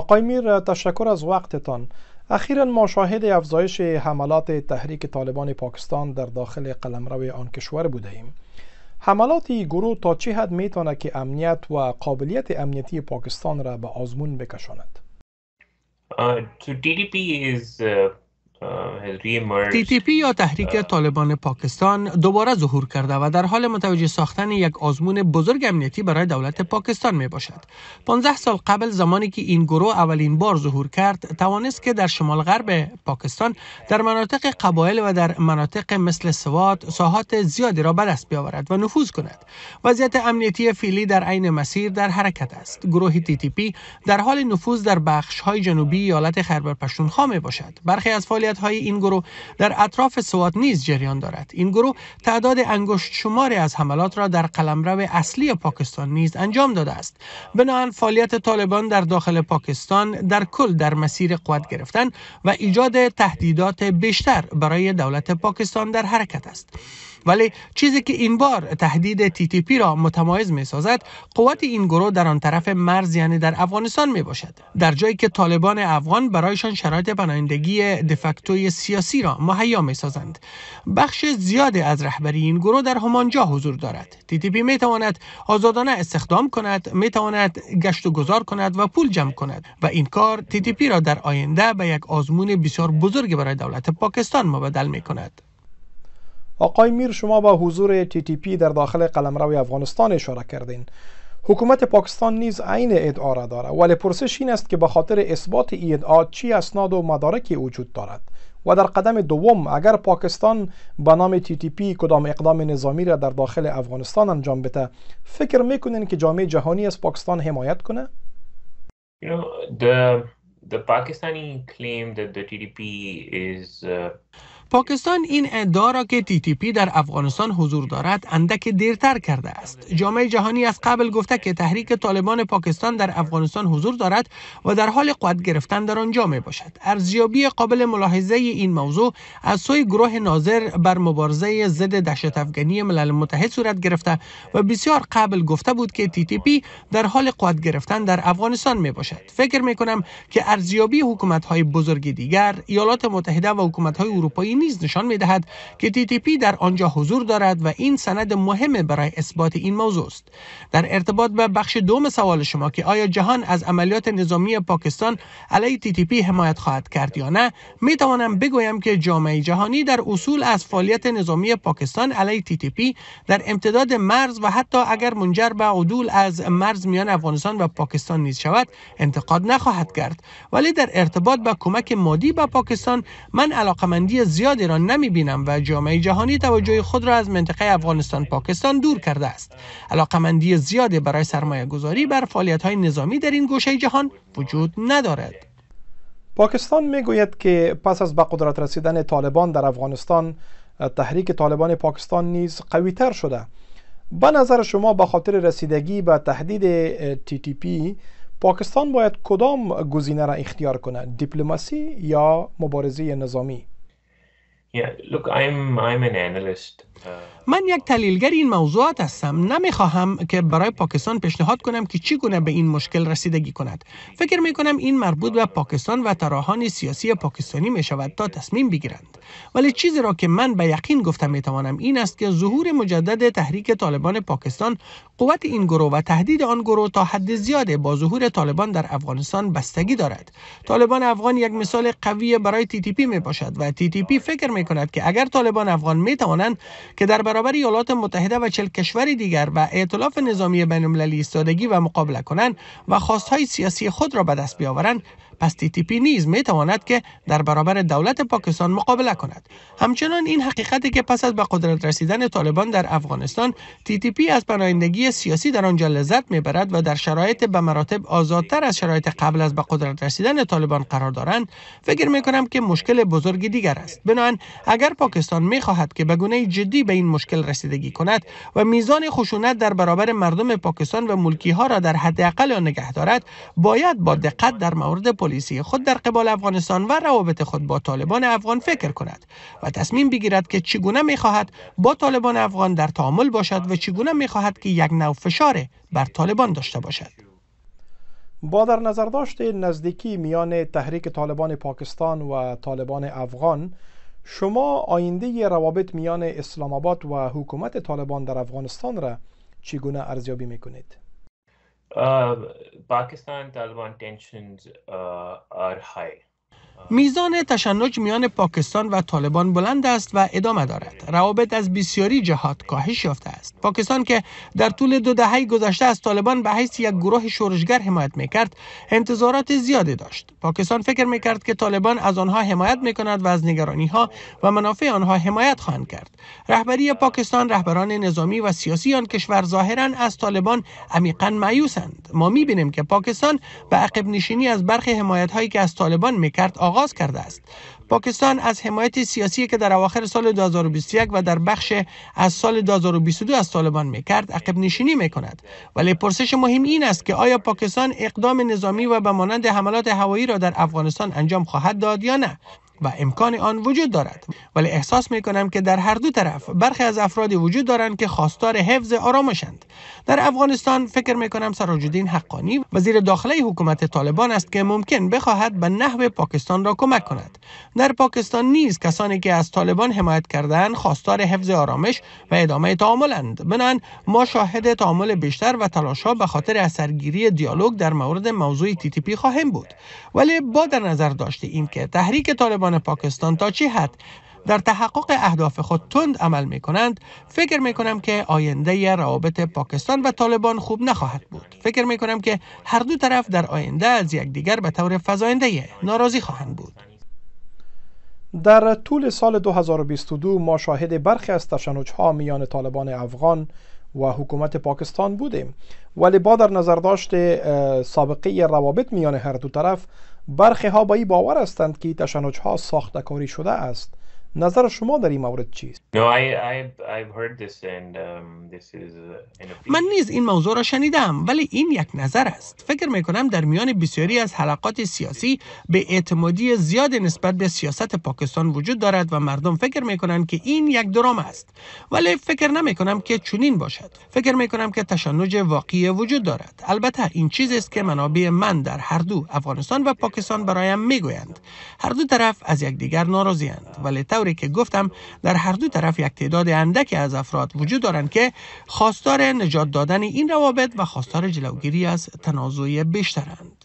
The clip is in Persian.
آقای میر تشکر از وقتتان اخیرا ما شاهد افزایش حملات تحریک طالبان پاکستان در داخل قلمرو آن کشور بوده ایم حملات گروه تا چه حد میتونه که امنیت و قابلیت امنیتی پاکستان را به آزمون بکشاند uh, so is uh... TTP یا تحریک طالبان پاکستان دوباره ظهور کرده و در حال متوجه ساختن یک آزمون بزرگ امنیتی برای دولت پاکستان می باشد. 15 سال قبل زمانی که این گروه اولین بار ظهور کرد توانست که در شمال غرب پاکستان در مناطق قبایل و در مناطق مثل سوات ساحات زیادی را به دست بیاورد و نفوذ کند. وضعیت امنیتی فیلی در عین مسیر در حرکت است. گروه تی در حال نفوذ در بخش های جنوبی ایالت خیبر پشتونخوا می باشد. برخی از فعالیت های این گروه در اطراف سوات نیز جریان دارد این گروه تعداد انگشت شماری از حملات را در قلمرو اصلی پاکستان نیز انجام داده است بنابراین فعالیت طالبان در داخل پاکستان در کل در مسیر قوت گرفتن و ایجاد تهدیدات بیشتر برای دولت پاکستان در حرکت است ولی چیزی که این بار تهدید تی تی پی را متمایز می سازد قوت این گروه در آن طرف مرز یعنی در افغانستان می باشد در جایی که طالبان افغان برایشان شرایط پناهندگی دفکتوی سیاسی را مهیا می سازند بخش زیادی از رهبری این گروه در همانجا حضور دارد تی تی پی می تواند آزادانه استخدام کند می تواند گشت و گذار کند و پول جمع کند و این کار تی تی پی را در آینده به یک آزمون بسیار بزرگ برای دولت پاکستان مبدل می کند آقای میر شما با حضور تی پی در داخل قلمرو افغانستان اشاره کردین حکومت پاکستان نیز عین ادعا را داره ولی پرسش این است که به خاطر اثبات این ادعا چی اسناد و مدارکی وجود دارد و در قدم دوم اگر پاکستان به نام پی کدام اقدام نظامی را در داخل افغانستان انجام بده فکر میکنین که جامعه جهانی از پاکستان حمایت کنه؟ the, the پاکستان این ادعا را که تی تی پی در افغانستان حضور دارد اندک دیرتر کرده است جامعه جهانی از قبل گفته که تحریک طالبان پاکستان در افغانستان حضور دارد و در حال قوت گرفتن در آنجا می باشد ارزیابی قابل ملاحظه این موضوع از سوی گروه ناظر بر مبارزه ضد دهشت افغانی ملل متحد صورت گرفته و بسیار قبل گفته بود که تی تی پی در حال قوت گرفتن در افغانستان می باشد فکر می کنم که ارزیابی حکومت های بزرگ دیگر ایالات متحده و حکومت های اروپایی نیز نشان میدهد که TTP در آنجا حضور دارد و این سند مهم برای اثبات این موضوع است در ارتباط به بخش دوم سوال شما که آیا جهان از عملیات نظامی پاکستان علیه TTP حمایت خواهد کرد یا نه می توانم بگویم که جامعه جهانی در اصول از فعالیت نظامی پاکستان علیه TTP در امتداد مرز و حتی اگر منجر به عدول از مرز میان افغانستان و پاکستان نیز شود انتقاد نخواهد کرد ولی در ارتباط به کمک مادی به پاکستان من علاقمندی زیاد زیادی را بینم و جامعه جهانی توجه خود را از منطقه افغانستان پاکستان دور کرده است علاقمندی زیادی برای سرمایه گذاری بر فعالیت های نظامی در این گوشه جهان وجود ندارد پاکستان میگوید که پس از به قدرت رسیدن طالبان در افغانستان تحریک طالبان پاکستان نیز قوی تر شده به نظر شما به خاطر رسیدگی به تهدید TTP پاکستان باید کدام گزینه را اختیار کند دیپلماسی یا مبارزه نظامی Uh, من یک تحلیلگر این موضوعات هستم نمیخواهم که برای پاکستان پیشنهاد کنم که چی گونه به این مشکل رسیدگی کند فکر می کنم این مربوط به پاکستان و تراحان سیاسی پاکستانی می شود تا تصمیم بگیرند ولی چیزی را که من به یقین گفتم میتوانم این است که ظهور مجدد تحریک طالبان پاکستان قوت این گروه و تهدید آن گروه تا حد زیاده با ظهور طالبان در افغانستان بستگی دارد طالبان افغان یک مثال قوی برای تی تی پی می باشد و تی تی فکر می کند که اگر طالبان افغان می توانند که در برابر ایالات متحده و چل کشور دیگر و ائتلاف نظامی بین المللی ایستادگی و مقابله کنند و خواستهای سیاسی خود را به دست بیاورند پس پی نیز می تواند که در برابر دولت پاکستان مقابله کند همچنان این حقیقتی که پس از به قدرت رسیدن طالبان در افغانستان پی از پناهندگی سیاسی در آنجا لذت برد و در شرایط به مراتب آزادتر از شرایط قبل از به قدرت رسیدن طالبان قرار دارند فکر می کنم که مشکل بزرگی دیگر است بنابراین اگر پاکستان می خواهد که به گونه جدی به این مشکل رسیدگی کند و میزان خشونت در برابر مردم پاکستان و ملکی ها را در حداقل آن نگه دارد باید با دقت در مورد پلیسی خود در قبال افغانستان و روابط خود با طالبان افغان فکر کند و تصمیم بگیرد که چگونه میخواهد با طالبان افغان در تعامل باشد و چگونه میخواهد که یک نوع فشار بر طالبان داشته باشد با در نظر داشت نزدیکی میان تحریک طالبان پاکستان و طالبان افغان شما آینده روابط میان اسلام آباد و حکومت طالبان در افغانستان را چگونه ارزیابی میکنید؟ Uh, Pakistan-Taliban tensions uh, are high. میزان تشنج میان پاکستان و طالبان بلند است و ادامه دارد. روابط از بسیاری جهات کاهش یافته است. پاکستان که در طول دو دهه گذشته از طالبان به حیث یک گروه شورشگر حمایت میکرد، انتظارات زیادی داشت. پاکستان فکر میکرد که طالبان از آنها حمایت میکند و از نگرانی ها و منافع آنها حمایت خواهند کرد. رهبری پاکستان، رهبران نظامی و سیاسی آن کشور ظاهرا از طالبان عمیقا مایوسند. ما میبینیم که پاکستان به عقب نشینی از برخی حمایت هایی که از طالبان میکرد آغاز کرده است پاکستان از حمایت سیاسی که در اواخر سال 2021 و در بخش از سال 2022 از طالبان میکرد عقب نشینی میکند ولی پرسش مهم این است که آیا پاکستان اقدام نظامی و به مانند حملات هوایی را در افغانستان انجام خواهد داد یا نه و امکان آن وجود دارد ولی احساس می کنم که در هر دو طرف برخی از افرادی وجود دارند که خواستار حفظ آرامشند در افغانستان فکر می کنم سراجالدین حقانی وزیر داخله حکومت طالبان است که ممکن بخواهد به نحو پاکستان را کمک کند در پاکستان نیز کسانی که از طالبان حمایت کردن خواستار حفظ آرامش و ادامه تعاملند بنان ما شاهد تعامل بیشتر و تلاشها به خاطر اثرگیری دیالوگ در مورد موضوع تی, تی پی خواهیم بود ولی با در نظر داشته این که تحریک طالبان پاکستان تا چی حد در تحقق اهداف خود تند عمل می کنند فکر می کنم که آینده روابط پاکستان و طالبان خوب نخواهد بود فکر می کنم که هر دو طرف در آینده از یکدیگر به طور فزاینده ناراضی خواهند بود در طول سال 2022 ما شاهد برخی از ها میان طالبان افغان و حکومت پاکستان بودیم ولی با در نظر داشت سابقه روابط میان هر دو طرف برخی ها با ای باور هستند که تشنج ها ساخته کاری شده است نظر شما در این مورد چیست um, من نیز این موضوع را شنیدم ولی این یک نظر است فکر می کنم در میان بسیاری از حلقات سیاسی به اعتمادی زیاد نسبت به سیاست پاکستان وجود دارد و مردم فکر می کنند که این یک درام است ولی فکر نمی کنم که چنین باشد فکر می کنم که تشنج واقعی وجود دارد البته این چیز است که منابع من در هر دو افغانستان و پاکستان برایم میگویند هر دو طرف از یکدیگر ناراضی ولی که گفتم در هر دو طرف یک تعداد اندکی از افراد وجود دارند که خواستار نجات دادن این روابط و خواستار جلوگیری از تنازوی بیشترند